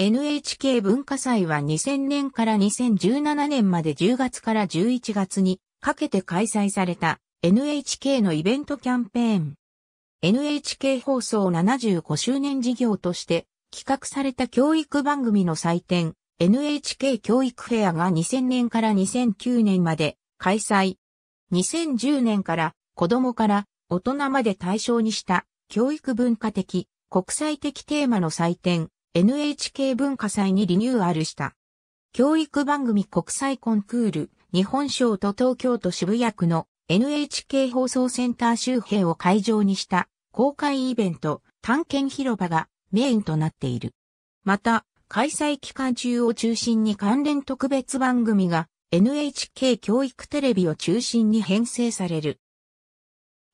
NHK 文化祭は2000年から2017年まで10月から11月にかけて開催された NHK のイベントキャンペーン。NHK 放送75周年事業として企画された教育番組の祭典 NHK 教育フェアが2000年から2009年まで開催。2010年から子供から大人まで対象にした教育文化的国際的テーマの祭典 NHK 文化祭にリニューアルした。教育番組国際コンクール、日本省と東京都渋谷区の NHK 放送センター周辺を会場にした公開イベント、探検広場がメインとなっている。また、開催期間中を中心に関連特別番組が NHK 教育テレビを中心に編成される。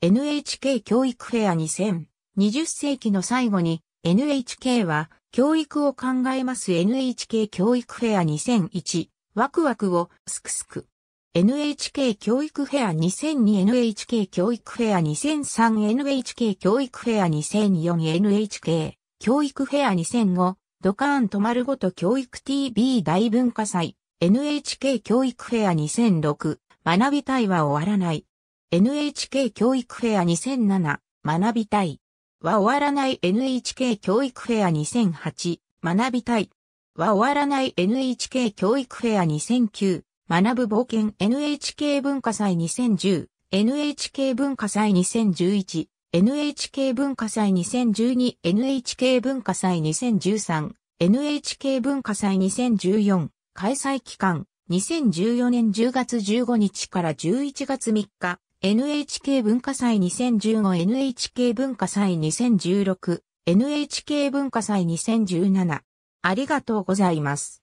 NHK 教育フェア2020世紀の最後に NHK は教育を考えます NHK 教育フェア2001、ワクワクをすくすく。NHK 教育フェア 2002NHK 教育フェア 2003NHK 教育フェア 2004NHK 教育フェア2005ドカーンと丸ごと教育 TV 大文化祭 NHK 教育フェア2006学びたいは終わらない NHK 教育フェア2007学びたいは終わらない NHK 教育フェア2008、学びたい。は終わらない NHK 教育フェア2009、学ぶ冒険 NHK 文化祭2010、NHK 文化祭2011、NHK 文化祭2012、NHK 文化祭2013、NHK 文化祭2014、開催期間、2014年10月15日から11月3日、NHK 文化祭 2015NHK 文化祭 2016NHK 文化祭2017ありがとうございます。